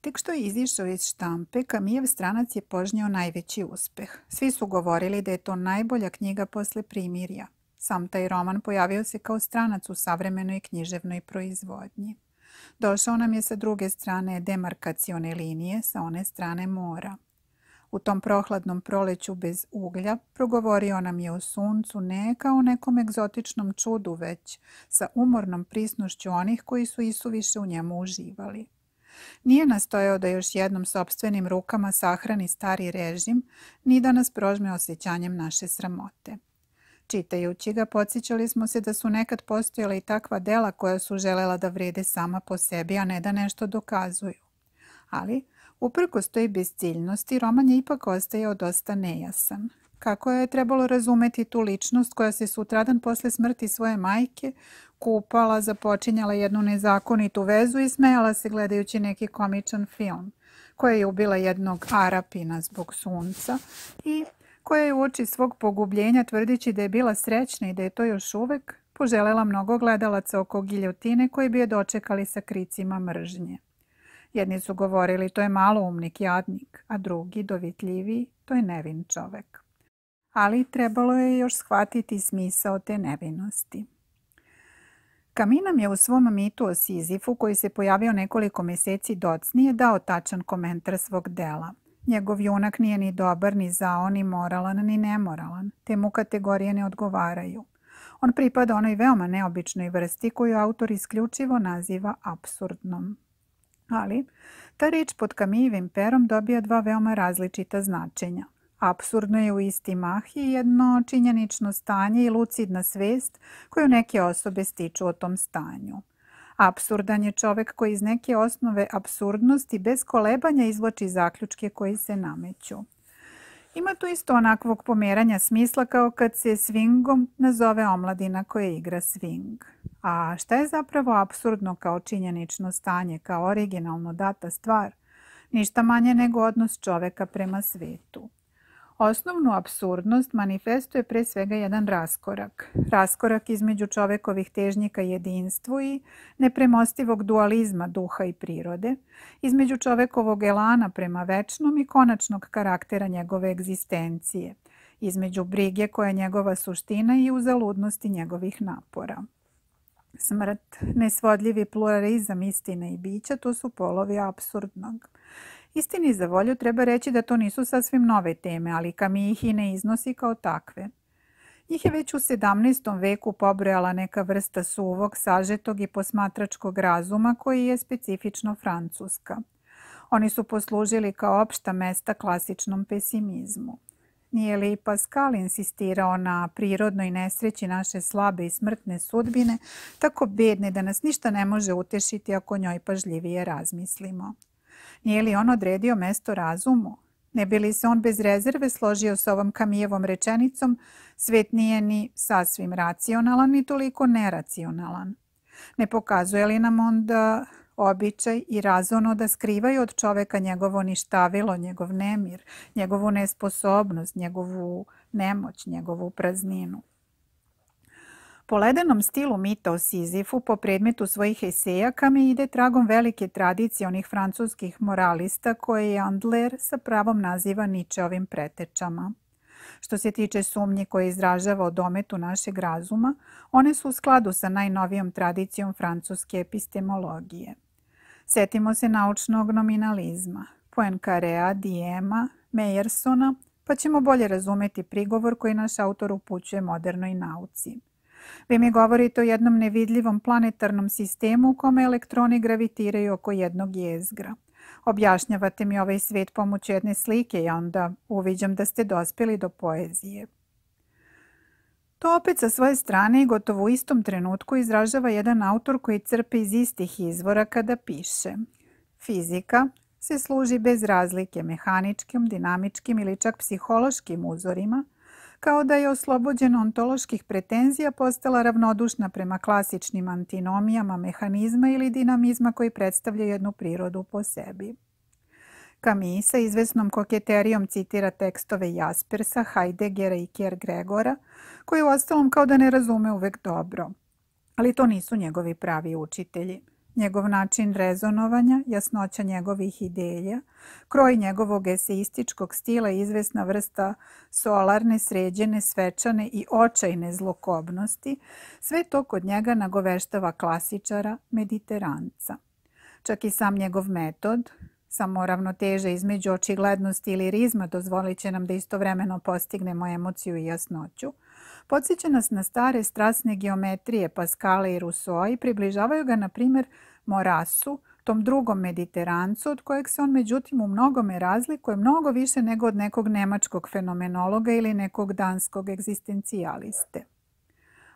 Tek što je izišao iz štampe, Kamijev stranac je požnjao najveći uspeh. Svi su govorili da je to najbolja knjiga posle primirja. Sam taj roman pojavio se kao stranac u savremenoj književnoj proizvodnji. Došao nam je sa druge strane demarkacione linije, sa one strane mora. U tom prohladnom proleću bez uglja progovorio nam je o suncu ne kao nekom egzotičnom čudu već sa umornom prisnošću onih koji su više u njemu uživali. Nije nastojao da još jednom sobstvenim rukama sahrani stari režim, ni da nas prožme osjećanjem naše sramote. Čitajući ga, podsjećali smo se da su nekad postojala i takva dela koja su želela da vrede sama po sebi, a ne da nešto dokazuju. Ali, uprko toj bezciljnosti, roman je ipak ostajao dosta nejasan. Kako je trebalo razumeti tu ličnost koja se sutradan posle smrti svoje majke kupala započinjala jednu nezakonitu vezu i smejala se gledajući neki komičan film koja je ubila jednog Arapina zbog sunca i koja je oči svog pogubljenja tvrdići da je bila srećna i da je to još uvek poželela mnogo gledalaca oko giljotine koji bi je dočekali sa kricima mržnje. Jedni su govorili to je malo umnik, jadnik, a drugi, dovitljiviji, to je nevin čovek. Ali trebalo je još shvatiti smisao te nevinosti. Kaminam je u svom mitu o Sizifu, koji se pojavio nekoliko mjeseci docnije, dao tačan komentar svog dela. Njegov junak nije ni dobar, ni zao, ni moralan, ni nemoralan. Te mu kategorije ne odgovaraju. On pripada onoj veoma neobičnoj vrsti koju autor isključivo naziva absurdnom. Ali, ta reč pod kamijivim perom dobija dva veoma različita značenja. Absurdno je u isti mah jedno činjenično stanje i lucidna svijest koju neke osobe stiču o tom stanju. Apsurdan je čovek koji iz neke osnove apsurdnosti bez kolebanja izvlači zaključke koji se nameću. Ima tu isto onakvog pomeranja smisla kao kad se svingom nazove omladina koja igra sving. A šta je zapravo apsurdno kao činjenično stanje, kao originalno data stvar? Ništa manje nego odnos čoveka prema svetu. Osnovnu absurdnost manifestuje pre svega jedan raskorak. Raskorak između čovekovih težnjika jedinstvu i nepremostivog dualizma duha i prirode, između čovekovog elana prema večnom i konačnog karaktera njegove egzistencije, između brige koja je njegova suština i uzaludnosti njegovih napora. Smrt, nesvodljivi pluralizam istine i bića, to su polovi absurdnog. Istini za volju treba reći da to nisu sasvim nove teme, ali Kami ih i ne iznosi kao takve. Njih je već u 17. veku pobrojala neka vrsta suvog, sažetog i posmatračkog razuma koji je specifično francuska. Oni su poslužili kao opšta mesta klasičnom pesimizmu. Nije li Pascal insistirao na prirodnoj nesreći naše slabe i smrtne sudbine, tako bedne da nas ništa ne može utešiti ako njoj pažljivije razmislimo. Nije li on odredio mesto razumu? Ne bi li se on bez rezerve složio s ovom kamijevom rečenicom, svet nije ni sasvim racionalan ni toliko neracionalan. Ne pokazuje li nam onda običaj i razono da skrivaju od čoveka njegovo ništavilo, njegov nemir, njegovu nesposobnost, njegovu nemoć, njegovu prazninu. Po ledenom stilu mita o Sizifu po predmetu svojih eseja mi ide tragom velike tradicije onih francuskih moralista koje je Andler sa pravom naziva Ničeovim pretečama. Što se tiče sumnje koje izražava o dometu našeg razuma, one su u skladu sa najnovijom tradicijom francuske epistemologije. Setimo se naučnog nominalizma, Poincaréa, Diema, Meyersona, pa ćemo bolje razumeti prigovor koji naš autor upućuje modernoj nauci. Vi mi govorite o jednom nevidljivom planetarnom sistemu u kome elektroni gravitiraju oko jednog jezgra. Objašnjavate mi ovaj svet pomoću jedne slike i onda uviđam da ste dospjeli do poezije. To opet sa svoje strane i gotovo u istom trenutku izražava jedan autor koji crpi iz istih izvora kada piše. Fizika se služi bez razlike mehaničkim, dinamičkim ili čak psihološkim uzorima – kao da je oslobođena ontoloških pretenzija postala ravnodušna prema klasičnim antinomijama mehanizma ili dinamizma koji predstavlja jednu prirodu po sebi. Camus sa izvesnom koketerijom citira tekstove Jaspersa, Heideggera i Gregora, koji u ostalom kao da ne razume uvek dobro, ali to nisu njegovi pravi učitelji njegov način rezonovanja, jasnoća njegovih ideja, kroj njegovog eseističkog stila izvesna vrsta solarne, sređene, svečane i očajne zlokobnosti, sve to kod njega nagoveštava klasičara, mediteranca. Čak i sam njegov metod, Samo ravnoteže između očiglednosti ili rizma dozvolit će nam da istovremeno postignemo emociju i jasnoću – Podsjeća nas na stare strasne geometrije Paskale i Rousseau i približavaju ga, na primjer, Morasu, tom drugom mediterancu, od kojeg se on međutim u mnogome razlikuje mnogo više nego od nekog nemačkog fenomenologa ili nekog danskog egzistencijaliste.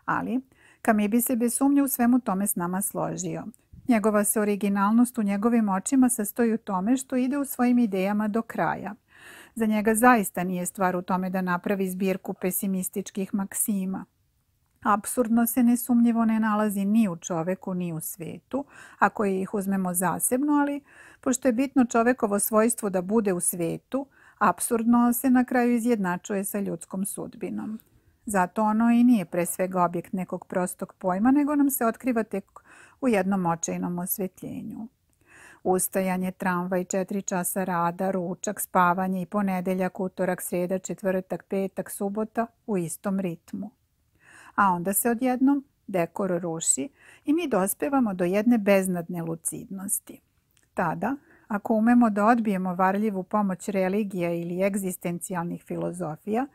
Ali, Kamibi se bez sumnje u svemu tome s nama složio. Njegova se originalnost u njegovim očima sastoji u tome što ide u svojim idejama do kraja. Za njega zaista nije stvar u tome da napravi zbirku pesimističkih maksima. Absurdno se nesumnjivo ne nalazi ni u čoveku ni u svijetu, ako ih uzmemo zasebno, ali pošto je bitno čovekovo svojstvo da bude u svijetu, absurdno se na kraju izjednačuje sa ljudskom sudbinom. Zato ono i nije pre svega objekt nekog prostog pojma, nego nam se otkriva tek u jednom očajnom osvetljenju ustajanje, tramvaj, četiri časa rada, ručak, spavanje i ponedeljak, utorak, sreda, četvrtak, petak, subota u istom ritmu. A onda se odjednom dekor ruši i mi dospevamo do jedne beznadne lucidnosti. Tada, ako umemo da odbijemo varljivu pomoć religija ili egzistencijalnih filozofija,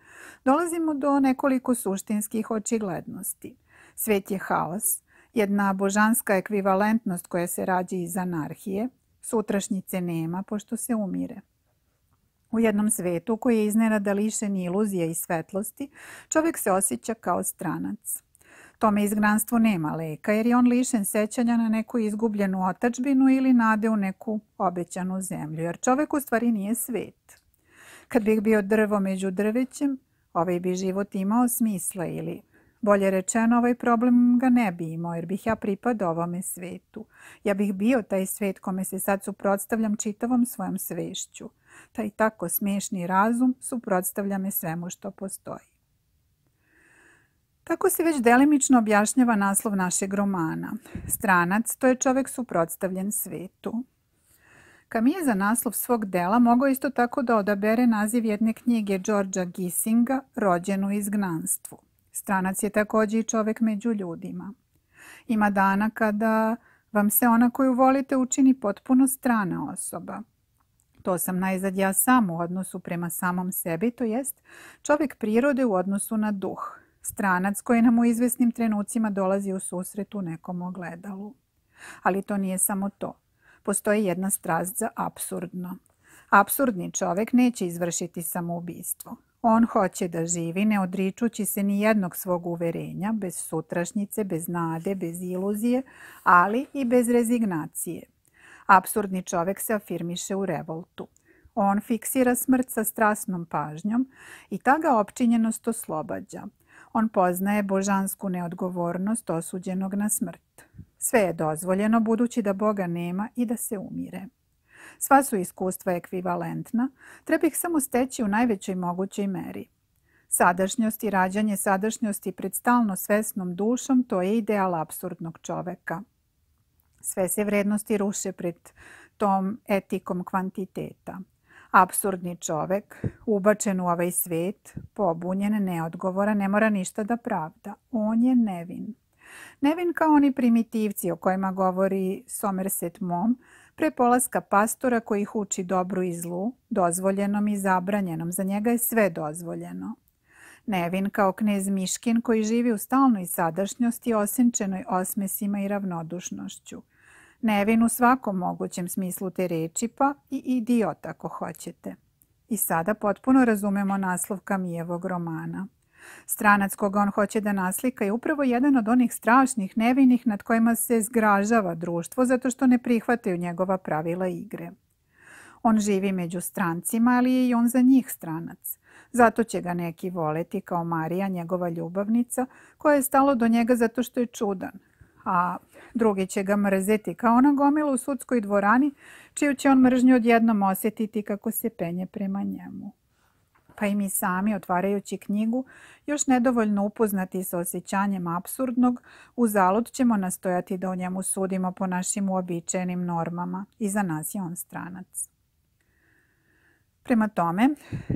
dolazimo do nekoliko suštinskih očiglednosti. Svet je haos, jedna božanska ekvivalentnost koja se rađi iz anarhije. Sutrašnjice nema pošto se umire. U jednom svetu koji je iznerada lišen iluzije i svetlosti, čovjek se osjeća kao stranac. Tome izgranstvo nema leka jer je on lišen sećanja na neku izgubljenu otačbinu ili nade u neku obećanu zemlju, jer čovjek u stvari nije svet. Kad bih bio drvo među drvećem, ovaj bi život imao smisla ili bolje rečeno, ovaj problem ga ne bi imao, jer bih ja pripadao ovome svetu. Ja bih bio taj svet kome se sad suprotstavljam čitavom svojom svešću. Taj tako smješni razum suprotstavlja me svemu što postoji. Tako se već delimično objašnjava naslov našeg romana. Stranac to je čovjek suprotstavljen svetu. Kamije za naslov svog dela mogao isto tako da odabere naziv jedne knjige Đorđa Gisinga, rođen u izgnanstvu. Stranac je također i čovjek među ljudima. Ima dana kada vam se ona koju volite učini potpuno strana osoba. To sam najzad ja sam u odnosu prema samom sebi, to jest čovjek prirode u odnosu na duh, stranac koji nam u izvesnim trenucima dolazi u susret u nekom ogledalu. Ali to nije samo to. Postoji jedna strast za absurdno. Absurdni čovjek neće izvršiti samoubistvo. On hoće da živi ne odričući se ni jednog svog uverenja, bez sutrašnjice, bez nade, bez iluzije, ali i bez rezignacije. Absurdni čovek se afirmiše u revoltu. On fiksira smrt sa strasnom pažnjom i ta ga opčinjenost oslobađa. On poznaje božansku neodgovornost osuđenog na smrt. Sve je dozvoljeno budući da Boga nema i da se umire. Sva su iskustva ekvivalentna, treba ih samo steći u najvećoj mogućoj meri. Sadašnjost i rađanje sadašnjosti pred stalno svesnom dušom to je ideal absurdnog čoveka. Sve se vrednosti ruše pred tom etikom kvantiteta. Absurdni čovek, ubačen u ovaj svet, pobunjen, neodgovora, ne mora ništa da pravda. On je nevin. Nevin kao oni primitivci o kojima govori Somerset Mom, Pre polaska pastora koji ih uči dobru i zlu, dozvoljenom i zabranjenom, za njega je sve dozvoljeno. Nevin kao knez Miškin koji živi u stalnoj sadašnjosti osinčenoj osmesima i ravnodušnošću. Nevin u svakom mogućem smislu te reči pa i idiot ako hoćete. I sada potpuno razumemo naslov Kamijevog romana. Stranac koga on hoće da naslika je upravo jedan od onih strašnih nevinih nad kojima se zgražava društvo zato što ne prihvataju njegova pravila igre. On živi među strancima, ali je i on za njih stranac. Zato će ga neki voleti kao Marija, njegova ljubavnica, koja je stalo do njega zato što je čudan. A drugi će ga mrzeti kao ona gomila u sudskoj dvorani, čiju će on mržnju odjednom osjetiti kako se penje prema njemu pa i mi sami otvarajući knjigu, još nedovoljno upoznati sa osjećanjem apsurdnog, u zalud ćemo nastojati da o njemu sudimo po našim uobičajenim normama i za nas je on stranac. Prema tome,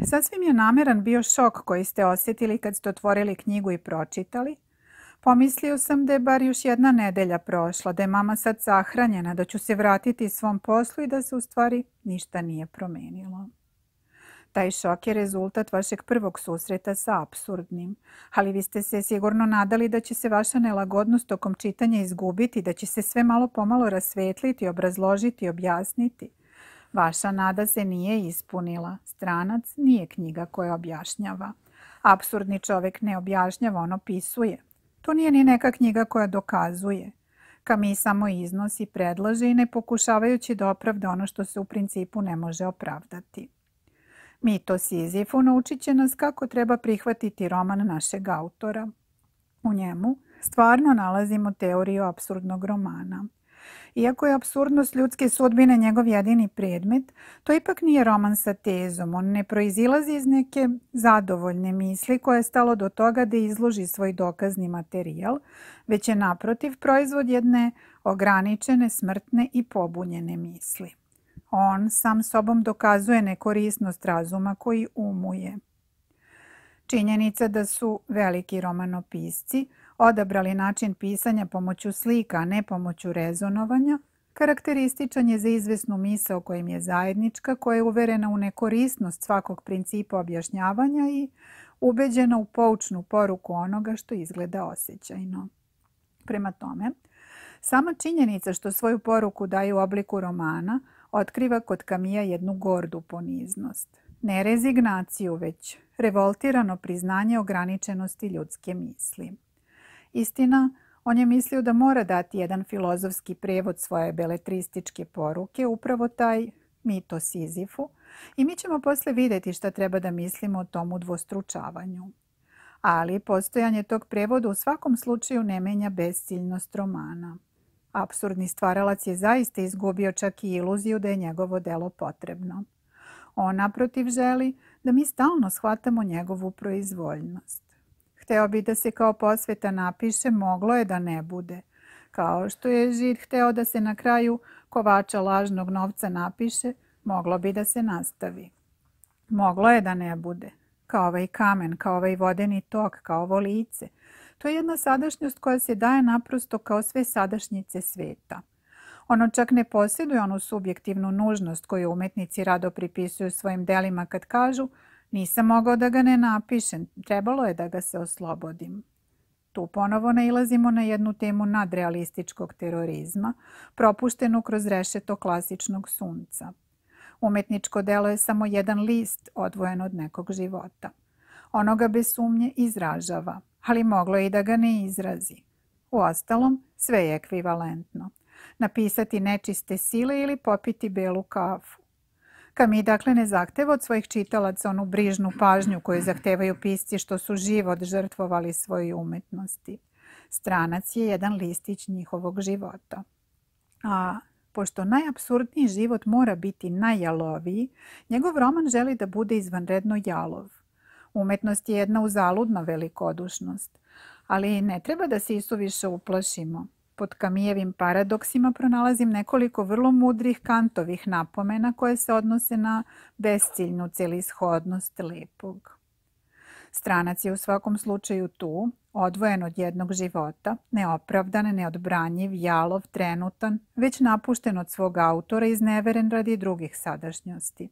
sasvim je nameran bio šok koji ste osjetili kad ste otvorili knjigu i pročitali. Pomislio sam da je bar još jedna nedelja prošla, da je mama sad sahranjena, da ću se vratiti svom poslu i da se u stvari ništa nije promenilo. Taj šok je rezultat vašeg prvog susreta sa absurdnim. Ali vi ste se sigurno nadali da će se vaša nelagodnost tokom čitanja izgubiti, da će se sve malo pomalo rasvetliti, obrazložiti, objasniti. Vaša nada se nije ispunila. Stranac nije knjiga koja objašnjava. Absurdni čovjek ne objašnjava, on opisuje. To nije ni neka knjiga koja dokazuje. Kami samo iznosi, predlaže i ne pokušavajući da opravda ono što se u principu ne može opravdati. Mito Sizifu naučit će nas kako treba prihvatiti roman našeg autora. U njemu stvarno nalazimo teoriju absurdnog romana. Iako je absurdnost ljudske sudbine njegov jedini predmet, to ipak nije roman sa tezom. On ne proizilazi iz neke zadovoljne misli koja je stalo do toga da izloži svoj dokazni materijal, već je naprotiv proizvod jedne ograničene, smrtne i pobunjene misli. On sam sobom dokazuje nekorisnost razuma koji umuje. Činjenica da su veliki romanopisci odabrali način pisanja pomoću slika, a ne pomoću rezonovanja, karakterističan je za izvesnu misao kojim je zajednička, koja je uverena u nekorisnost svakog principa objašnjavanja i ubeđena u poučnu poruku onoga što izgleda osjećajno. Prema tome, sama činjenica što svoju poruku daje u obliku romana otkriva kod Kamija jednu gordu poniznost. Ne rezignaciju, već revoltirano priznanje ograničenosti ljudske misli. Istina, on je mislio da mora dati jedan filozofski prevod svoje beletrističke poruke, upravo taj mito Sizifu, i mi ćemo posle vidjeti šta treba da mislimo o tom udvostručavanju. Ali postojanje tog prevoda u svakom slučaju ne menja besciljnost romana. Absurdni stvaralac je zaista izgubio čak i iluziju da je njegovo delo potrebno. On naprotiv želi da mi stalno shvatamo njegovu proizvoljnost. Hteo bi da se kao posveta napiše, moglo je da ne bude. Kao što je žid hteo da se na kraju kovača lažnog novca napiše, moglo bi da se nastavi. Moglo je da ne bude. Kao ovaj kamen, kao ovaj vodeni tok, kao ovo lice – to je jedna sadašnjost koja se daje naprosto kao sve sadašnjice sveta. Ono čak ne posjeduje onu subjektivnu nužnost koju umetnici rado pripisuju svojim delima kad kažu nisam mogao da ga ne napišem, trebalo je da ga se oslobodim. Tu ponovo nailazimo na jednu temu nadrealističkog terorizma, propuštenu kroz rešeto klasičnog sunca. Umetničko delo je samo jedan list odvojen od nekog života. Ono ga bez sumnje izražava – ali moglo je i da ga ne izrazi. U ostalom, sve je ekvivalentno. Napisati nečiste sile ili popiti belu kafu. Kami dakle ne zahteva od svojih čitalaca onu brižnu pažnju koju zahtevaju pisci što su život žrtvovali svoje umetnosti. Stranac je jedan listić njihovog života. A pošto najapsurdniji život mora biti najjaloviji, njegov roman želi da bude izvanredno jalov. Umetnost je jedna uzaludna velikodušnost, ali ne treba da se više uplašimo. Pod kamijevim paradoksima pronalazim nekoliko vrlo mudrih kantovih napomena koje se odnose na besciljnu celishodnost lepog. Stranac je u svakom slučaju tu, odvojen od jednog života, neopravdan, neodbranjiv, jalov, trenutan, već napušten od svog autora i izneveren radi drugih sadašnjosti.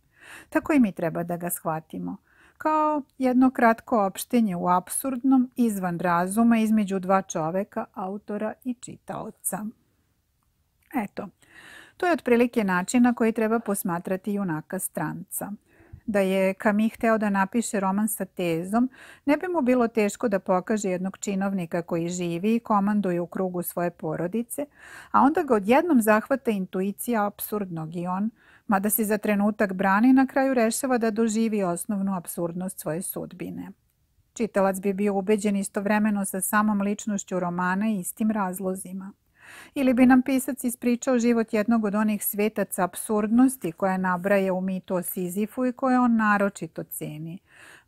Tako i mi treba da ga shvatimo – kao jedno kratko opštenje u absurdnom izvan razuma između dva čoveka, autora i čitaoca. Eto, to je otprilike način na koji treba posmatrati junaka stranca. Da je Kami hteo da napiše roman sa tezom, ne bi mu bilo teško da pokaže jednog činovnika koji živi i komanduje u krugu svoje porodice, a onda ga odjednom zahvata intuicija absurdnog i on – mada se za trenutak brani na kraju rešava da doživi osnovnu absurdnost svoje sudbine. Čitalac bi bio ubeđen istovremeno sa samom ličnošću romana i istim razlozima. Ili bi nam pisac ispričao život jednog od onih svetaca absurdnosti koja nabraje u mitu o Sizifu i koje on naročito ceni.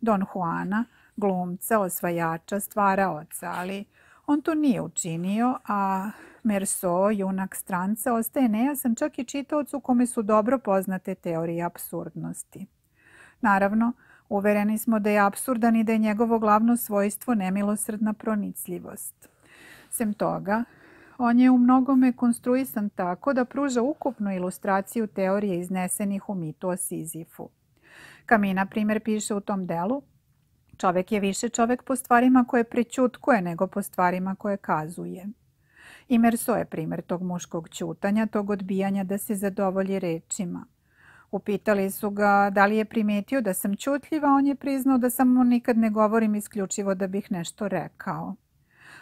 Don Juana, glumca, osvajača, stvaraoca, ali on to nije učinio, a Merso, junak stranca, ostaje nejasan čak i čitavcu kome su dobro poznate teorije apsurdnosti. Naravno, uvereni smo da je apsurdan i da je njegovo glavno svojstvo nemilosrdna pronicljivost. Sem toga, on je u mnogome konstruisan tako da pruža ukupnu ilustraciju teorije iznesenih u mitu o Sizifu. Kamina primjer piše u tom delu Čovek je više čovek po stvarima koje prećutkuje nego po stvarima koje kazuje. I je primjer tog muškog čutanja, tog odbijanja da se zadovolji rečima. Upitali su ga da li je primetio da sam čutljiva, on je priznao da mu nikad ne govorim isključivo da bih nešto rekao.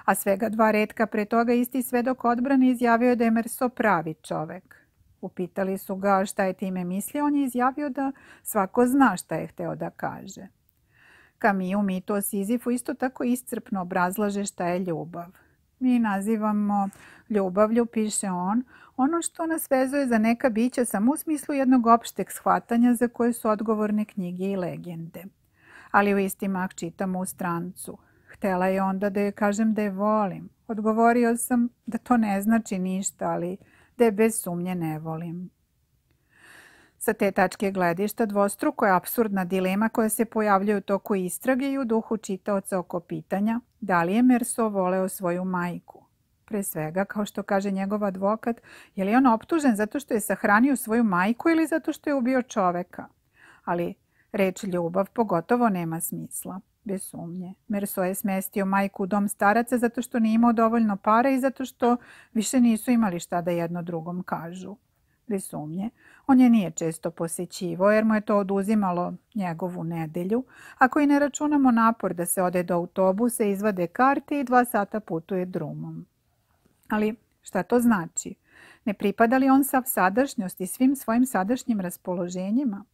A svega dva redka pre toga isti svedok odbrani izjavio je da je Merso pravi čovek. Upitali su ga šta je time mislio, on je izjavio da svako zna šta je hteo da kaže. Kamiju mito o Sizifu isto tako iscrpno obrazlaže šta je ljubav mi nazivamo ljubavlju, piše on, ono što nas vezuje za neka bića samo u smislu jednog opšteg shvatanja za koje su odgovorne knjige i legende. Ali u isti mak čitamo u strancu. Htela je onda da je kažem da je volim. Odgovorio sam da to ne znači ništa, ali da je bez sumnje ne volim. Sa te tačke gledišta dvostruko je absurdna dilema koja se pojavljuje u toku istrage i u duhu čitaoca oko pitanja da li je Merso voleo svoju majku? Pre svega, kao što kaže njegov advokat, je li on optužen zato što je sahranio svoju majku ili zato što je ubio čoveka? Ali reč ljubav pogotovo nema smisla. Bez sumnje. Merso je smestio majku u dom staraca zato što nije imao dovoljno para i zato što više nisu imali šta da jedno drugom kažu sumnje. On je nije često posjećivao jer mu je to oduzimalo njegovu nedelju. Ako i ne računamo napor da se ode do autobuse, izvade karte i dva sata putuje drumom. Ali šta to znači? Ne pripada li on sav i svim svojim sadašnjim raspoloženjima?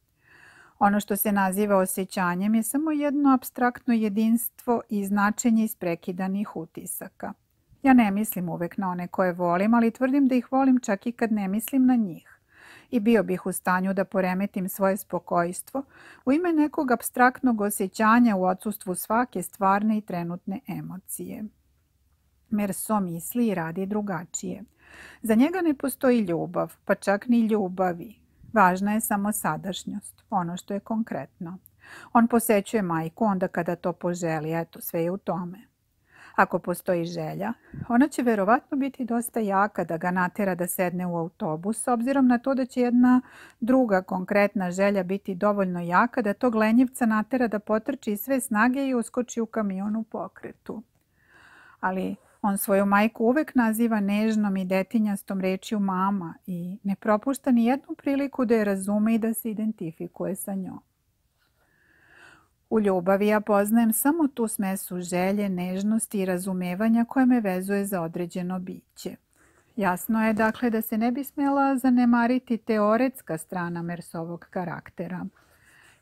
Ono što se naziva osjećanjem je samo jedno abstraktno jedinstvo i značenje isprekidanih utisaka. Ja ne mislim uvek na one koje volim, ali tvrdim da ih volim čak i kad ne mislim na njih i bio bih u stanju da poremetim svoje spokojstvo u ime nekog abstraktnog osjećanja u odsustvu svake stvarne i trenutne emocije. Merso misli i radi drugačije. Za njega ne postoji ljubav, pa čak ni ljubavi. Važna je samo sadašnjost, ono što je konkretno. On posećuje majku onda kada to poželi, eto, sve je u tome. Ako postoji želja, ona će verovatno biti dosta jaka da ga natera da sedne u autobus, s obzirom na to da će jedna druga konkretna želja biti dovoljno jaka da tog lenjivca natera da potrči sve snage i uskoči u kamion u pokretu. Ali on svoju majku uvek naziva nežnom i detinjastom rečju mama i ne propušta ni jednu priliku da je razume i da se identifikuje sa njom. U ljubavi ja poznajem samo tu smesu želje, nežnosti i razumevanja koje me vezuje za određeno biće. Jasno je dakle da se ne bi smjela zanemariti teoretska strana Mersovog karaktera.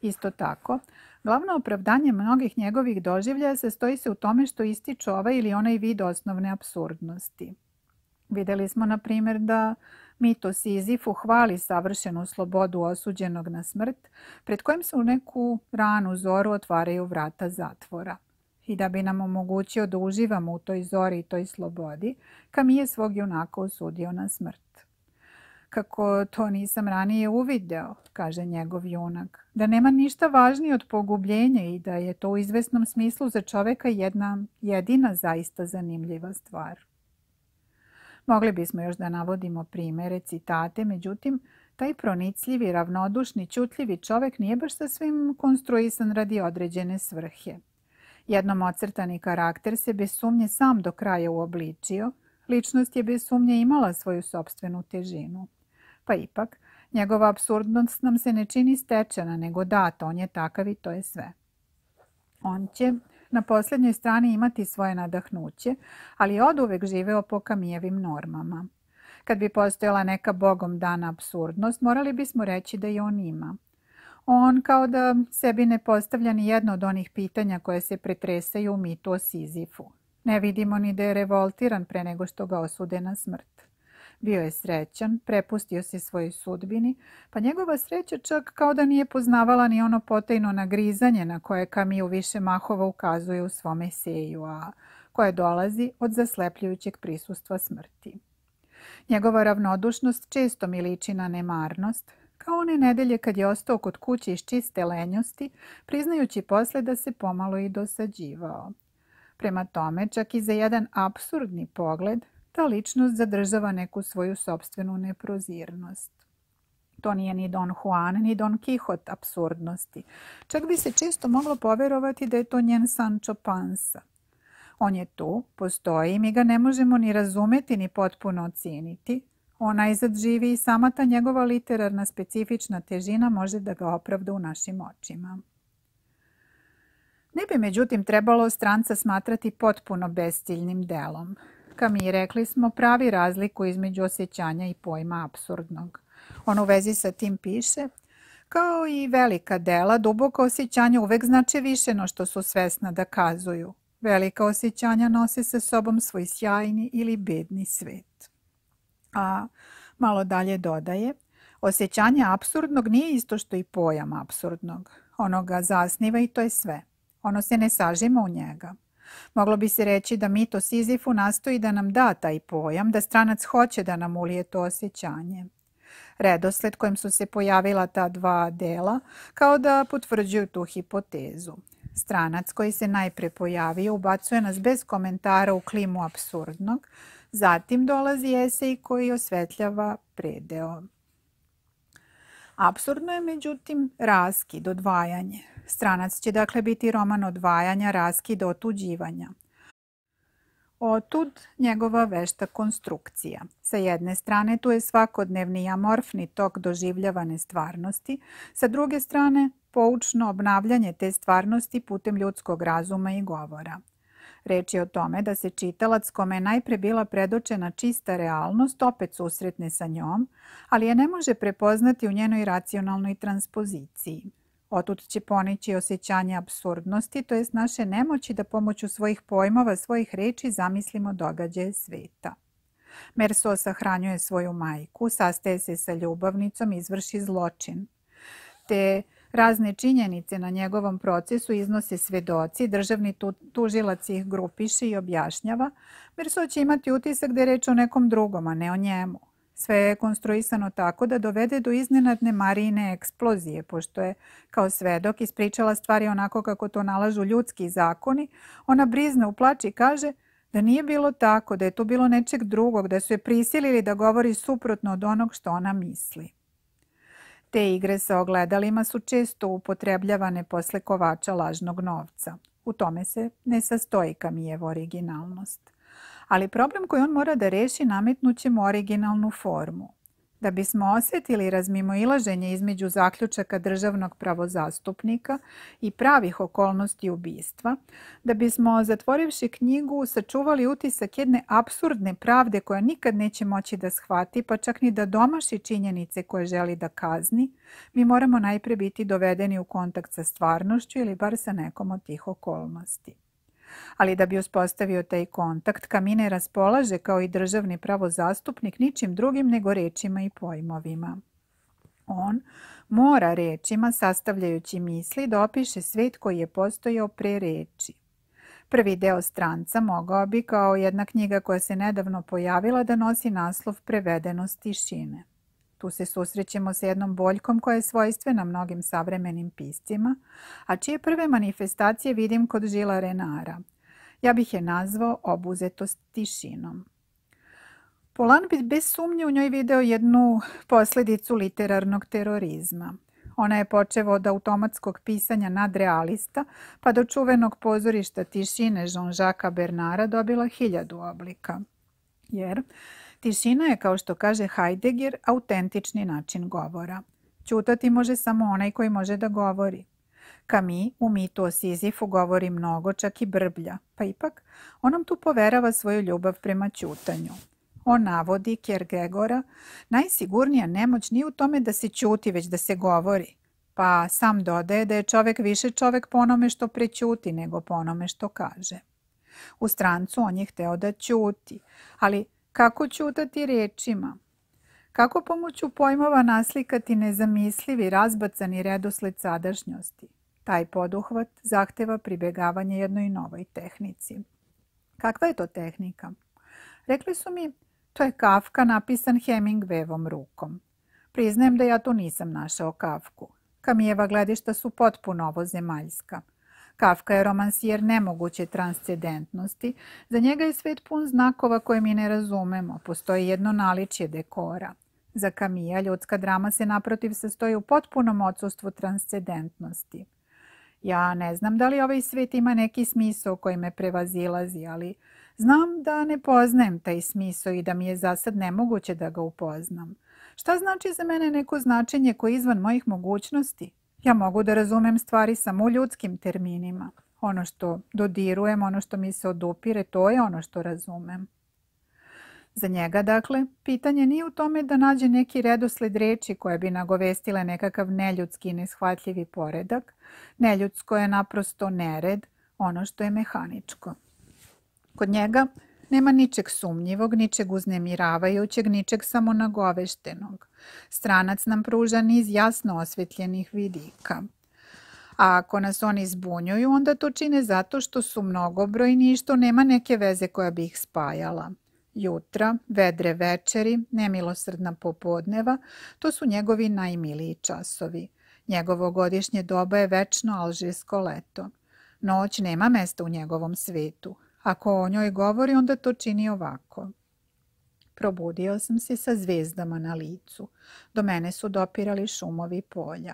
Isto tako, glavno opravdanje mnogih njegovih doživljaja sastoji se u tome što ističe ovaj ili onaj vid osnovne absurdnosti. Vidjeli smo, na primjer, da Mito Sizifu hvali savršenu slobodu osuđenog na smrt, pred kojim se u neku ranu zoru otvaraju vrata zatvora. I da bi nam omogućio da uživamo u toj zori i toj slobodi, Kamije svog junaka osudio na smrt. Kako to nisam ranije uvideo, kaže njegov junak, da nema ništa važnije od pogubljenja i da je to u izvesnom smislu za čoveka jedna jedina zaista zanimljiva stvar. Mogli bismo još da navodimo primere, citate, međutim, taj pronicljivi, ravnodušni, čutljivi čovjek nije baš sa svim konstruisan radi određene svrhe. Jednom ocrtani karakter se bez sumnje sam do kraja uobličio, ličnost je bez sumnje imala svoju sobstvenu težinu. Pa ipak, njegova absurdnost nam se ne čini stečena, nego data, on je takav i to je sve. On će, na posljednjoj strani imati svoje nadahnuće, ali je žive živeo po kamijevim normama. Kad bi postojala neka bogom dana absurdnost, morali bismo reći da je on ima. On kao da sebi ne postavlja ni jedno od onih pitanja koje se pretresaju u mitu o Sizifu. Ne vidimo ni da je revoltiran pre nego što ga osude na smrt. Bio je srećan, prepustio se svojoj sudbini, pa njegova sreća čak kao da nije poznavala ni ono potajno nagrizanje na koje Kamiju više mahova ukazuje u svome eseju, a koje dolazi od zaslepljujućeg prisustva smrti. Njegova ravnodušnost često mi liči na nemarnost, kao one nedelje kad je ostao kod kuće iz čiste lenjosti, priznajući posle da se pomalo i dosađivao. Prema tome, čak i za jedan absurdni pogled, ta ličnost zadržava neku svoju sopstvenu neprozirnost. To nije ni Don Juan, ni Don Quixote absurdnosti. Čak bi se često moglo poverovati da je to njen Sancho Pansa. On je tu, postoji, i mi ga ne možemo ni razumeti ni potpuno ocijeniti. Ona izad živi i sama ta njegova literarna specifična težina može da ga opravda u našim očima. Ne bi međutim trebalo stranca smatrati potpuno bestiljnim delom mi rekli smo pravi razliku između osjećanja i pojma absurdnog. On u vezi sa tim piše, kao i velika dela, duboko osjećanje uvek znače više no što su svesna da kazuju. Velika osjećanja nose sa sobom svoj sjajni ili bedni svet. A malo dalje dodaje, osjećanje absurdnog nije isto što i pojam absurdnog. Ono ga zasniva i to je sve. Ono se ne sažima u njega. Moglo bi se reći da mito Sizifu nastoji da nam da taj pojam, da stranac hoće da nam ulije to osjećanje. Redosled kojim su se pojavila ta dva dela kao da potvrđuju tu hipotezu. Stranac koji se najpre pojavio ubacuje nas bez komentara u klimu absurdnog, zatim dolazi esej koji osvetljava predeo. Absurdno je međutim raskid, odvajanje. Stranac će dakle biti roman odvajanja, raskid, otuđivanja. Otud njegova vešta konstrukcija. Sa jedne strane tu je svakodnevni amorfni tok doživljavane stvarnosti, sa druge strane poučno obnavljanje te stvarnosti putem ljudskog razuma i govora. Reč je o tome da se čitalac kome je najpre bila predočena čista realnost opet susretne sa njom, ali je ne može prepoznati u njenoj racionalnoj transpoziciji. Otud će ponići osjećanje absurdnosti, to jest naše nemoći da pomoću svojih pojmova, svojih reči zamislimo događaje sveta. Merso sahranjuje svoju majku, sastaje se sa ljubavnicom, izvrši zločin. Te razne činjenice na njegovom procesu iznose svedoci, državni tužilac ih grupiše i objašnjava. Merso će imati utisak da je reč o nekom drugom, a ne o njemu. Sve je konstruisano tako da dovede do iznenadne marine eksplozije, pošto je kao svedok ispričala stvari onako kako to nalažu ljudski zakoni. Ona brizna u plaći i kaže da nije bilo tako, da je to bilo nečeg drugog, da su je prisilili da govori suprotno od onog što ona misli. Te igre sa ogledalima su često upotrebljavane posle kovača lažnog novca. U tome se ne sastoji kamijev originalnost ali problem koji on mora da reši nametnuće mu originalnu formu. Da bismo osjetili razmimoilaženje između zaključaka državnog pravozastupnika i pravih okolnosti ubistva, da bismo, zatvorivši knjigu, sačuvali utisak jedne absurdne pravde koja nikad neće moći da shvati, pa čak ni da domaši činjenice koje želi da kazni, mi moramo najpre biti dovedeni u kontakt sa stvarnošću ili bar sa nekom od tih okolnosti ali da bi uspostavio taj kontakt, Kamine raspolaže kao i državni zastupnik ničim drugim nego rečima i pojmovima. On mora rečima, sastavljajući misli, da opiše svet koji je postojao pre reči. Prvi deo stranca mogao bi, kao jedna knjiga koja se nedavno pojavila, da nosi naslov Prevedenost tišine tu se susrećemo s jednom boljkom koja je svojstvena mnogim savremenim piscima, a čije prve manifestacije vidim kod Žila Renara. Ja bih je nazvao obuzetost tišinom. Polan bi bez sumnje u njoj video jednu posljedicu literarnog terorizma. Ona je počeva od automatskog pisanja nadrealista, pa do čuvenog pozorišta tišine Jean-Jacques Bernara dobila hiljadu oblika. Jer Tišina je, kao što kaže Heidegger, autentični način govora. Čutati može samo onaj koji može da govori. Kami u mitu o Sizifu govori mnogo, čak i brblja, pa ipak on nam tu poverava svoju ljubav prema čutanju. On navodi Kjergegora, najsigurnija nemoć nije u tome da se ćuti, već da se govori. Pa sam dodaje da je čovek više čovek po onome što prećuti nego po onome što kaže. U strancu on je hteo da čuti, ali kako čutati riječima? Kako pomoću pojmova naslikati nezamislivi razbacani redosled sadašnjosti? Taj poduhvat zahteva pribegavanje jednoj novoj tehnici. Kakva je to tehnika? Rekli su mi, to je Kafka napisan Hemingwayevom rukom. Priznajem da ja tu nisam našao Kafku. Kamijeva gledišta su potpuno ovozemaljska. Kafka je romansijer nemoguće transcendentnosti. Za njega je svet pun znakova koje mi ne razumemo. Postoji jedno naličje dekora. Za Kamija ljudska drama se naprotiv sastoji u potpunom odsustvu transcendentnosti. Ja ne znam da li ovaj svet ima neki smisao koji me prevazilazi, ali znam da ne poznajem taj smisao i da mi je zasad nemoguće da ga upoznam. Šta znači za mene neko značenje koje je izvan mojih mogućnosti? Ja mogu da razumem stvari samo u ljudskim terminima. Ono što dodirujem, ono što mi se odupire, to je ono što razumem. Za njega, dakle, pitanje nije u tome da nađe neki redosled reči koje bi nagovestile nekakav neljudski i neshvatljivi poredak. Neljudsko je naprosto nered, ono što je mehaničko. Kod njega nema ničeg sumnjivog, ničeg uznemiravajućeg, ničeg samonagoveštenog. Stranac nam pruža niz jasno osvjetljenih vidika. A ako nas oni zbunjuju, onda to čine zato što su mnogobrojni i što nema neke veze koja bi ih spajala. Jutra, vedre večeri, nemilosrdna popodneva, to su njegovi najmiliji časovi. Njegovo godišnje doba je večno alžirsko leto. Noć nema mesta u njegovom svetu. Ako o njoj govori, onda to čini ovako. Probudio sam se sa zvezdama na licu. Do mene su dopirali šumovi polja.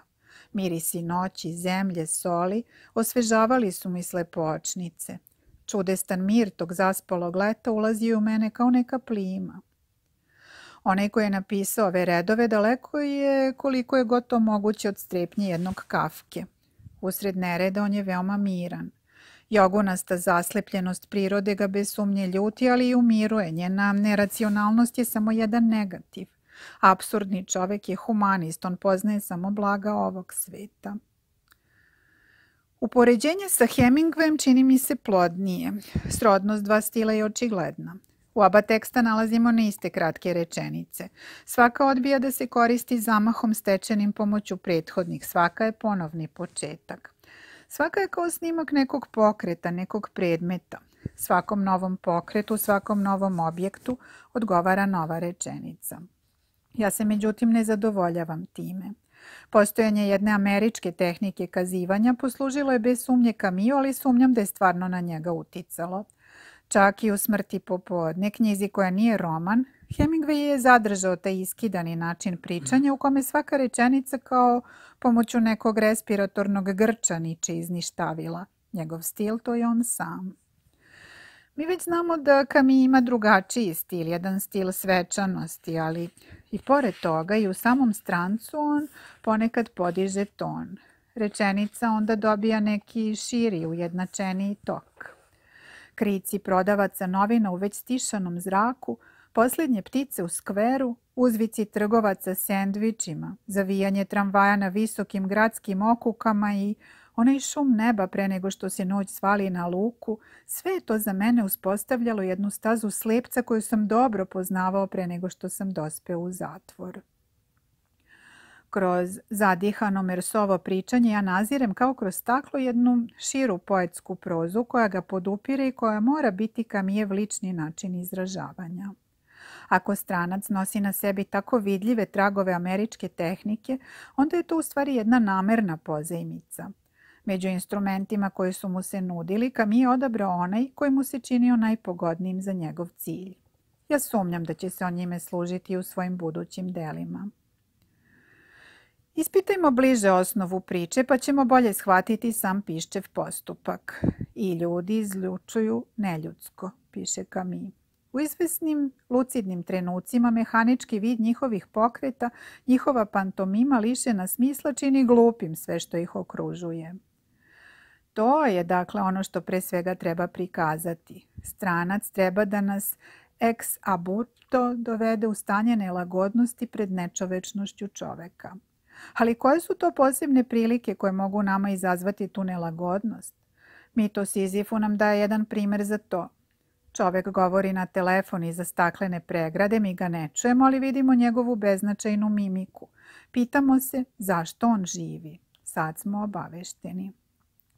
Mirisi noći, zemlje, soli osvežavali su mi slepočnice. Čudestan mir tog zaspalog leta ulazi u mene kao neka plima. Onaj koji je napisao ove redove daleko je koliko je gotovo moguće od strepnje jednog kafke. Usred nereda on je veoma miran. Jogunasta zaslepljenost prirode ga bez sumnje ljuti, ali i umiruje. Njena neracionalnost je samo jedan negativ. Absurdni čovek je humanist, on poznaje samo blaga ovog sveta. Upoređenje sa Hemingwayem čini mi se plodnije. Srodnost dva stila je očigledna. U oba teksta nalazimo na iste kratke rečenice. Svaka odbija da se koristi zamahom stečenim pomoću prethodnih, svaka je ponovni početak. Svaka je kao snimak nekog pokreta, nekog predmeta. Svakom novom pokretu, svakom novom objektu odgovara nova rečenica. Ja se međutim ne zadovoljavam time. Postojanje jedne američke tehnike kazivanja poslužilo je bez sumnje Kamiju, ali sumnjam da je stvarno na njega uticalo. Čak i u smrti popodne knjizi koja nije roman, Hemingway je zadržao taj iskidani način pričanja u kome svaka rečenica kao pomoću nekog respiratornog grča niče izništavila. Njegov stil to je on sam. Mi već znamo da Kami ima drugačiji stil, jedan stil svečanosti, ali i pored toga i u samom strancu on ponekad podiže ton. Rečenica onda dobija neki širi, ujednačeniji tok. Krici prodavaca novina u već stišanom zraku Posljednje ptice u skveru, uzvici trgovaca sendvičima, zavijanje tramvaja na visokim gradskim okukama i onaj šum neba pre nego što se noć svali na luku, sve je to za mene uspostavljalo jednu stazu slepca koju sam dobro poznavao pre nego što sam dospeo u zatvor. Kroz zadihano mersovo pričanje ja nazirem kao kroz staklo jednu širu poetsku prozu koja ga podupire i koja mora biti kamijev lični način izražavanja. Ako stranac nosi na sebi tako vidljive tragove američke tehnike, onda je to u stvari jedna namerna pozajmica. Među instrumentima koji su mu se nudili, Kami je odabrao onaj koji mu se činio najpogodnijim za njegov cilj. Ja sumnjam da će se on njime služiti u svojim budućim delima. Ispitajmo bliže osnovu priče pa ćemo bolje shvatiti sam piščev postupak. I ljudi izlučuju neljudsko, piše Kami. U izvesnim lucidnim trenucima mehanički vid njihovih pokreta, njihova pantomima lišena smisla čini glupim sve što ih okružuje. To je dakle ono što pre svega treba prikazati. Stranac treba da nas ex abuto dovede u stanje nelagodnosti pred nečovečnošću čoveka. Ali koje su to posebne prilike koje mogu nama izazvati tu nelagodnost? Mito Sizifu nam daje jedan primjer za to – Čovjek govori na telefon iza staklene pregrade, mi ga ne čujemo, ali vidimo njegovu beznačajnu mimiku. Pitamo se zašto on živi. Sad smo obavešteni.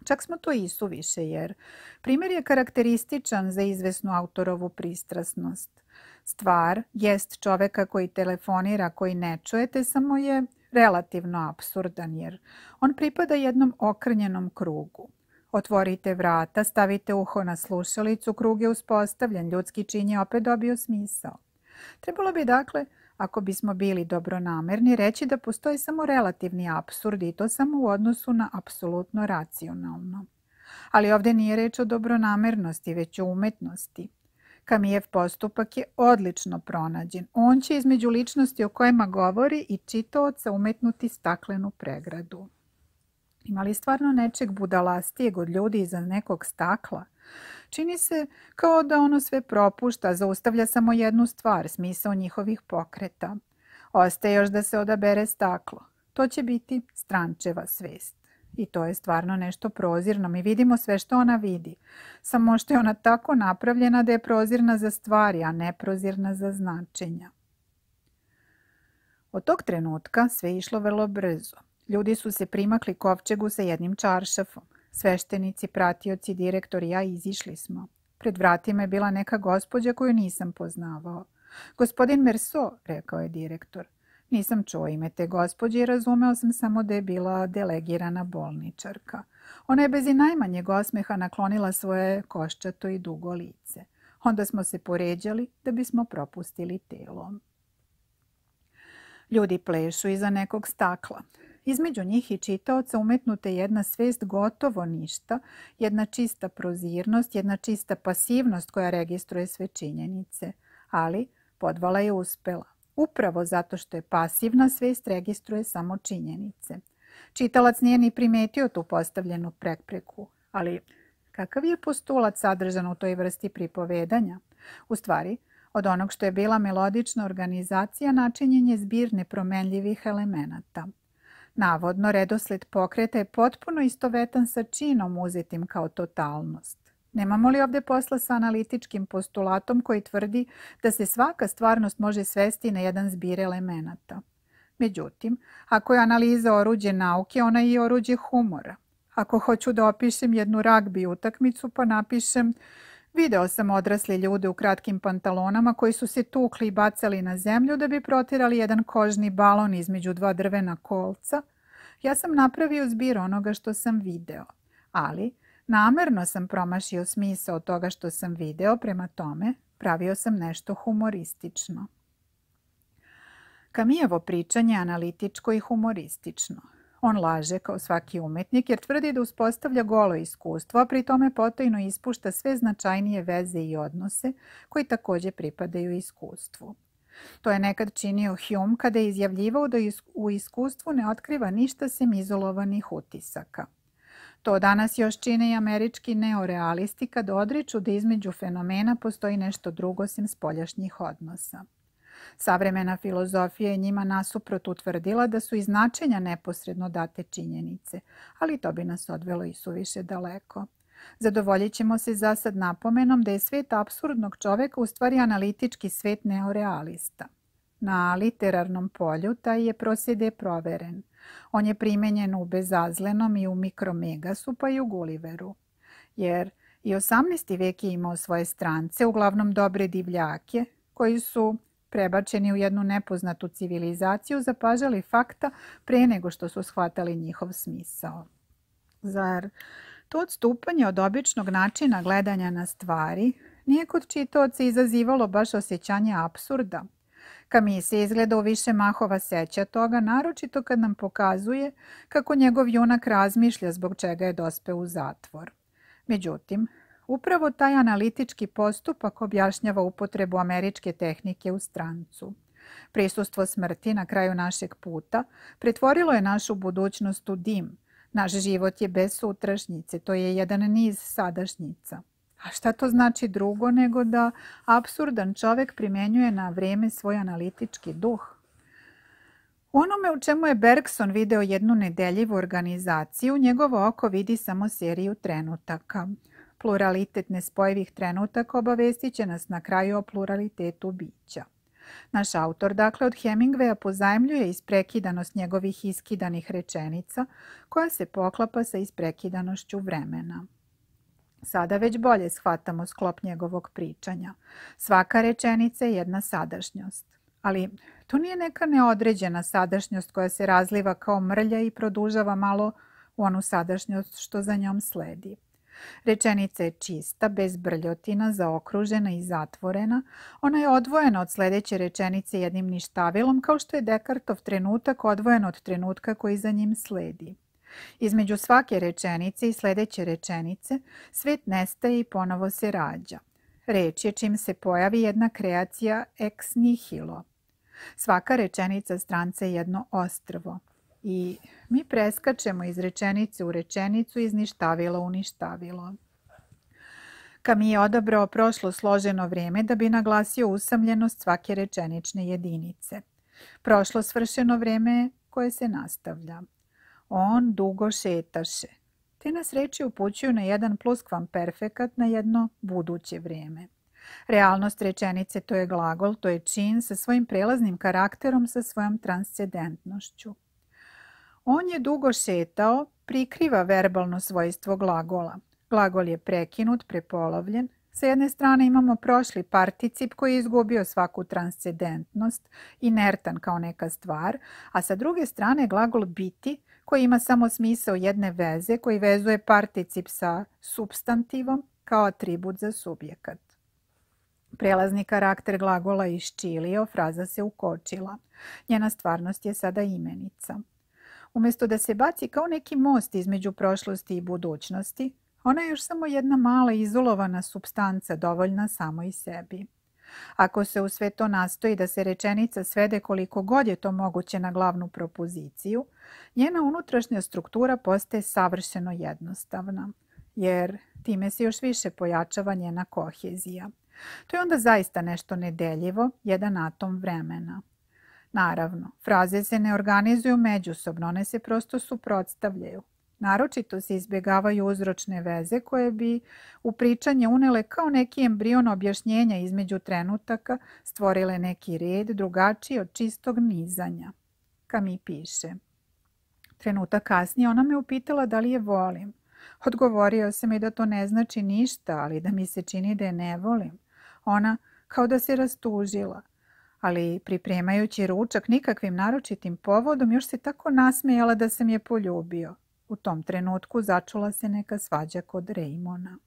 Čak smo to i više jer primjer je karakterističan za izvesnu autorovu pristrasnost. Stvar jest čoveka koji telefonira, koji ne čujete, samo je relativno absurdan jer on pripada jednom okrnjenom krugu. Otvorite vrata, stavite uho na slušalicu, krug je uspostavljen, ljudski čin je opet dobio smisao. Trebalo bi dakle, ako bismo bili dobronamerni, reći da postoji samo relativni absurd i to samo u odnosu na apsolutno racionalno. Ali ovdje nije reč o dobronamernosti, već o umetnosti. Kamijev postupak je odlično pronađen. On će između ličnosti o kojima govori i čitoca umetnuti staklenu pregradu. Ima li stvarno nečeg budalastijeg od ljudi iza nekog stakla? Čini se kao da ono sve propušta, zaustavlja samo jednu stvar, smisao njihovih pokreta. Ostaje još da se odabere staklo. To će biti strančeva svest. I to je stvarno nešto prozirno. Mi vidimo sve što ona vidi. Samo što je ona tako napravljena da je prozirna za stvari, a ne prozirna za značenja. Od tog trenutka sve išlo vrlo brzo. Ljudi su se primakli kovčegu sa jednim čaršafom. Sveštenici, pratioci, direktor i ja izišli smo. Pred vratima je bila neka gospođa koju nisam poznavao. Gospodin Merso, rekao je direktor. Nisam čuo ime te gospođe i razumeo sam samo da je bila delegirana bolničarka. Ona je bez i najmanjeg osmeha naklonila svoje koščato i dugo lice. Onda smo se poređali da bismo propustili telom. Ljudi plešu iza nekog stakla. Između njih i čitaoca umetnute jedna svest gotovo ništa, jedna čista prozirnost, jedna čista pasivnost koja registruje sve činjenice. Ali podvala je uspela. Upravo zato što je pasivna svest registruje samo činjenice. Čitalac nije ni primetio tu postavljenu prepreku, ali kakav je postulat sadržan u toj vrsti pripovedanja? U stvari, od onog što je bila melodična organizacija načinjen je zbir nepromenljivih elemenata – Navodno, redosled pokreta je potpuno istovetan sa činom uzetim kao totalnost. Nemamo li ovdje posla sa analitičkim postulatom koji tvrdi da se svaka stvarnost može svesti na jedan zbir elemenata? Međutim, ako je analiza oruđe nauke, ona je i oruđe humora. Ako hoću da opišem jednu ragbi utakmicu, pa napišem Video sam odrasli ljude u kratkim pantalonama koji su se tukli i bacali na zemlju da bi protirali jedan kožni balon između dva drvena kolca. Ja sam napravio zbir onoga što sam video, ali namerno sam promašio smisao toga što sam video, prema tome pravio sam nešto humoristično. Kamijevo pričanje je analitičko i humoristično. On laže kao svaki umetnik jer tvrdi da uspostavlja golo iskustvo, a pri tome potajno ispušta sve značajnije veze i odnose koji također pripadaju iskustvu. To je nekad činio Hume kada je izjavljivao da u iskustvu ne otkriva ništa sem izolovanih utisaka. To danas još čine i američki neorealisti kad odriču da između fenomena postoji nešto drugo sem spoljašnjih odnosa. Savremena filozofija je njima nasuprot utvrdila da su i značenja neposredno date činjenice, ali to bi nas odvelo i suviše daleko. Zadovoljit ćemo se za sad napomenom da je svet absurdnog čoveka u stvari analitički svet neorealista. Na literarnom polju taj je prosjede proveren. On je primenjen u Bezazlenom i u Mikromegasu pa i u Guliveru. Jer i 18. vek je imao svoje strance, uglavnom dobre divljake, koji su prebačeni u jednu nepoznatu civilizaciju, zapažali fakta pre nego što su shvatali njihov smisao. Zar to odstupanje od običnog načina gledanja na stvari nije kod čitoci izazivalo baš osjećanje apsurda? Kamise izgleda u više mahova seća toga, naročito kad nam pokazuje kako njegov junak razmišlja zbog čega je dospeo u zatvor. Međutim, Upravo taj analitički postupak objašnjava upotrebu američke tehnike u strancu. Prisustvo smrti na kraju našeg puta pretvorilo je našu budućnost u dim. Naš život je bez sutrašnjice, to je jedan niz sadašnjica. A šta to znači drugo nego da absurdan čovjek primjenjuje na vrijeme svoj analitički duh? Onome u čemu je Bergson video jednu nedeljivu organizaciju, njegovo oko vidi samo seriju trenutaka. Pluralitet nespojivih trenutaka obavestit će nas na kraju o pluralitetu bića. Naš autor, dakle, od Hemingwaya pozajmljuje isprekidanost njegovih iskidanih rečenica, koja se poklapa sa isprekidanošću vremena. Sada već bolje shvatamo sklop njegovog pričanja. Svaka rečenica je jedna sadašnjost. Ali to nije neka neodređena sadašnjost koja se razliva kao mrlja i produžava malo u onu sadašnjost što za njom sledi. Rečenica je čista, bez brljotina, zaokružena i zatvorena. Ona je odvojena od sljedeće rečenice jednim ništavilom, kao što je Dekartov trenutak odvojen od trenutka koji za njim sledi. Između svake rečenice i sljedeće rečenice svet nestaje i ponovo se rađa. Reč je čim se pojavi jedna kreacija ex nihilo. Svaka rečenica stranca je jedno ostrvo i mi preskačemo iz rečenice u rečenicu, iz uništavilo. u ništavilo. Kami je odabrao prošlo složeno vrijeme da bi naglasio usamljenost svake rečenične jedinice. Prošlo svršeno vrijeme koje se nastavlja. On dugo šetaše. Te nas reči upućuju na jedan perfekat na jedno buduće vrijeme. Realnost rečenice to je glagol, to je čin sa svojim prelaznim karakterom, sa svojom transcendentnošću. On je dugo šetao, prikriva verbalno svojstvo glagola. Glagol je prekinut, prepolovljen. Sa jedne strane imamo prošli particip koji je izgubio svaku transcendentnost, inertan kao neka stvar, a sa druge strane glagol biti koji ima samo smisao jedne veze koji vezuje particip sa substantivom kao atribut za subjekat. Prelazni karakter glagola iščilio, fraza se ukočila. Njena stvarnost je sada imenica. Umjesto da se baci kao neki most između prošlosti i budućnosti, ona je još samo jedna mala izolovana substanca dovoljna samo i sebi. Ako se u sve to nastoji da se rečenica svede koliko god je to moguće na glavnu propoziciju, njena unutrašnja struktura postaje savršeno jednostavna, jer time se još više pojačava njena kohezija. To je onda zaista nešto nedeljivo, jedan atom vremena. Naravno, fraze se ne organizuju međusobno, one se prosto suprotstavljaju. Naročito se izbjegavaju uzročne veze koje bi u pričanje unele kao neki embrion objašnjenja između trenutaka, stvorile neki red drugačiji od čistog nizanja. Kami piše. Trenutak kasnije ona me upitala da li je volim. Odgovorio sam i da to ne znači ništa, ali da mi se čini da je ne volim. Ona kao da se rastužila ali pripremajući ručak nikakvim naročitim povodom još se tako nasmijala da sam je poljubio. U tom trenutku začula se neka svađa kod Rejmona.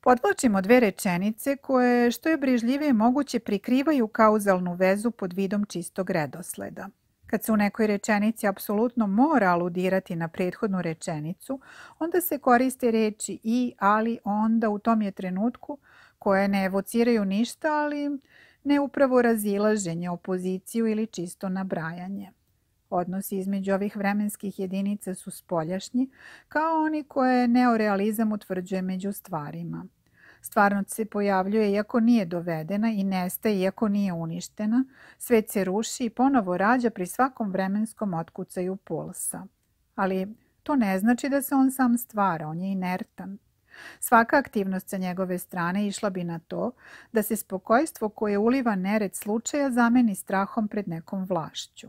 Podvlačimo dve rečenice koje što je brižljivije moguće prikrivaju kauzalnu vezu pod vidom čistog redosleda. Kad se u nekoj rečenici apsolutno mora aludirati na prethodnu rečenicu, onda se koriste reči i, ali, onda u tom je trenutku koje ne evociraju ništa, ali ne upravo razilaženje, opoziciju ili čisto nabrajanje. Odnosi između ovih vremenskih jedinica su spoljašnji, kao oni koje neorealizam utvrđuje među stvarima. Stvarnost se pojavljuje iako nije dovedena i nestaje iako nije uništena, svet se ruši i ponovo rađa pri svakom vremenskom otkucaju pulsa. Ali to ne znači da se on sam stvara, on je inertan. Svaka aktivnost sa njegove strane išla bi na to da se spokojstvo koje uliva nered slučaja zameni strahom pred nekom vlašću.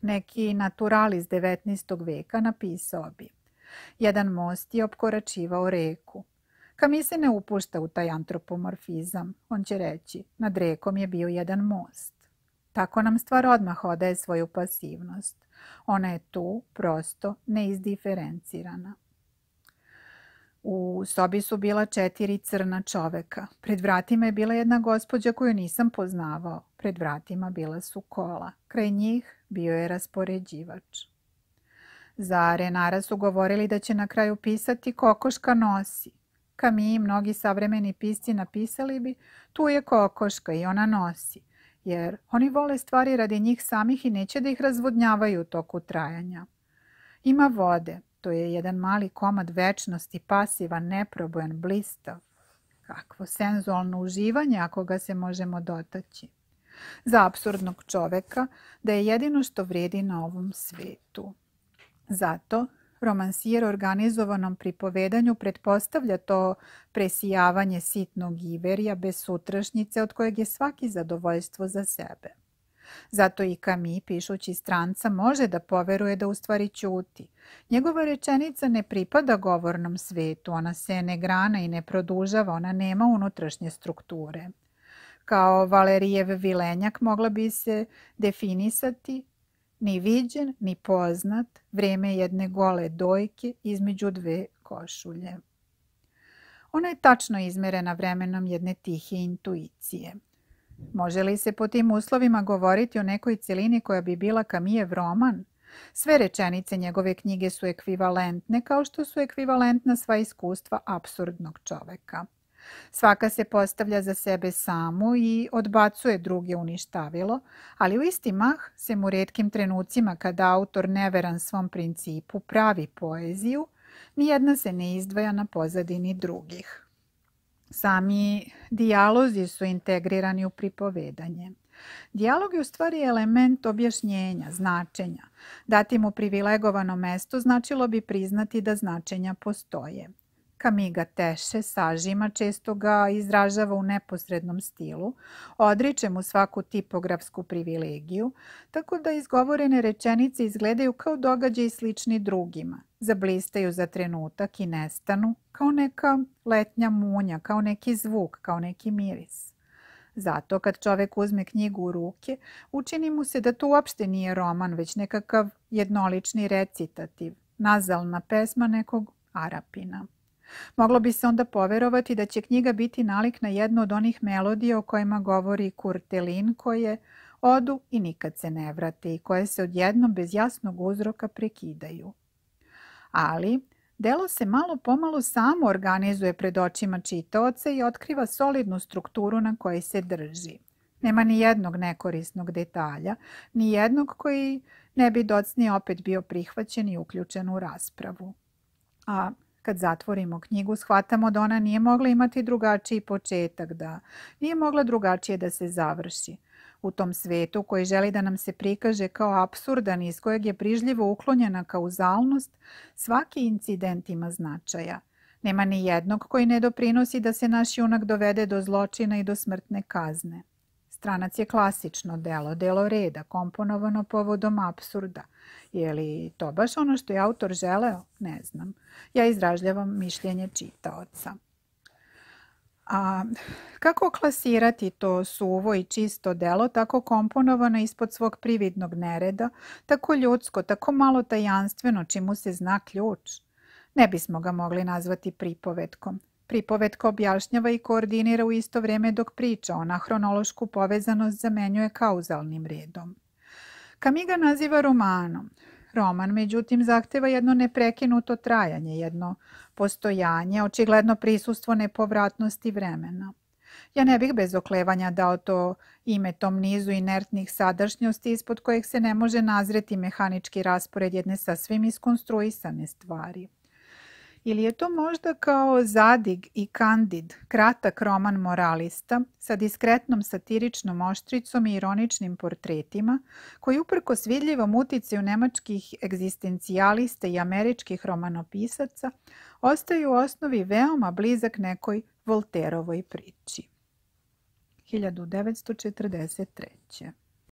Neki iz 19. veka napisao bi Jedan most je opkoračivao reku. Kami se ne upušta u taj antropomorfizam. On će reći, nad rekom je bio jedan most. Tako nam stvar odmah odaje svoju pasivnost. Ona je tu, prosto, neizdiferencirana. U sobi su bila četiri crna čoveka. Pred vratima je bila jedna gospođa koju nisam poznavao. Pred vratima bila su kola. Kraj njih bio je raspoređivač. Za Renara su govorili da će na kraju pisati Kokoška nosi. Ka mi i mnogi savremeni pisci napisali bi tu je kokoška i ona nosi. Jer oni vole stvari radi njih samih i neće da ih razvodnjavaju u toku trajanja. Ima vode, to je jedan mali komad večnosti, pasivan, neprobojan, blistav. Kakvo senzualno uživanje ako ga se možemo dotaći. Za absurdnog čoveka da je jedino što vrijedi na ovom svijetu. Zato romansijer organizovanom pripovedanju pretpostavlja to presijavanje sitnog iverija bez sutrašnjice od kojeg je svaki zadovoljstvo za sebe. Zato i Kami, pišući stranca, može da poveruje da u stvari ćuti. Njegova rečenica ne pripada govornom svetu, ona se ne grana i ne produžava, ona nema unutrašnje strukture. Kao Valerijev vilenjak mogla bi se definisati ni viđen, ni poznat, vreme jedne gole dojke između dve košulje. Ona je tačno izmerena vremenom jedne tihe intuicije. Može li se po tim uslovima govoriti o nekoj cjelini koja bi bila Kamijev roman? Sve rečenice njegove knjige su ekvivalentne kao što su ekvivalentna sva iskustva absurdnog čoveka. Svaka se postavlja za sebe samu i odbacuje druge uništavilo, ali u isti mah se mu redkim trenucima kada autor neveran svom principu pravi poeziju, nijedna se ne izdvaja na pozadini drugih. Sami dijalozi su integrirani u pripovedanje. Dijalog je u stvari element objašnjenja, značenja. Dati mu privilegovano mesto značilo bi priznati da značenja postoje. Kamiga teše, sažima, često ga izražava u neposrednom stilu, odriče mu svaku tipografsku privilegiju, tako da izgovorene rečenice izgledaju kao događaj slični drugima. Zablistaju za trenutak i nestanu, kao neka letnja munja, kao neki zvuk, kao neki miris. Zato kad čovek uzme knjigu u ruke, učini mu se da to uopšte nije roman, već nekakav jednolični recitativ, nazalna pesma nekog Arapina. Moglo bi se onda poverovati da će knjiga biti nalik na jednu od onih melodija o kojima govori Kurtelin koje odu i nikad se ne vrate i koje se odjednom bez jasnog uzroka prekidaju. Ali, delo se malo pomalo samo organizuje pred očima čitaoca i otkriva solidnu strukturu na kojoj se drži. Nema ni jednog nekorisnog detalja, ni jednog koji ne bi docni opet bio prihvaćen i uključen u raspravu. A kad zatvorimo knjigu shvatamo da ona nije mogla imati drugačiji početak, da nije mogla drugačije da se završi. U tom svetu koji želi da nam se prikaže kao absurdan iz kojeg je prižljivo uklonjena kauzalnost, svaki incident ima značaja. Nema ni jednog koji ne doprinosi da se naš junak dovede do zločina i do smrtne kazne. Stranac je klasično delo, delo reda, komponovano povodom apsurda. Je li to baš ono što je autor želeo? Ne znam. Ja izražljavam mišljenje čitaoca. A kako klasirati to suvo i čisto delo tako komponovano ispod svog prividnog nereda, tako ljudsko, tako malo tajanstveno, čimu se zna ključ? Ne bismo ga mogli nazvati pripovetkom. Pripovetka objašnjava i koordinira u isto vrijeme dok priča, ona hronološku povezanost zamenjuje kauzalnim redom. Kamiga naziva romanom. Roman, međutim, zahteva jedno neprekinuto trajanje, jedno postojanje, očigledno prisustvo nepovratnosti vremena. Ja ne bih bez oklevanja dao to ime tom nizu inertnih sadašnjosti ispod kojeg se ne može nazreti mehanički raspored jedne svim iskonstruisane stvari. Ili je to možda kao Zadig i Kandid, kratak roman moralista sa diskretnom satiričnom oštricom i ironičnim portretima, koji uprko svidljivom uticaju nemačkih egzistencijalista i američkih romanopisaca ostaju u osnovi veoma blizak nekoj Volterovoj priči. 1943.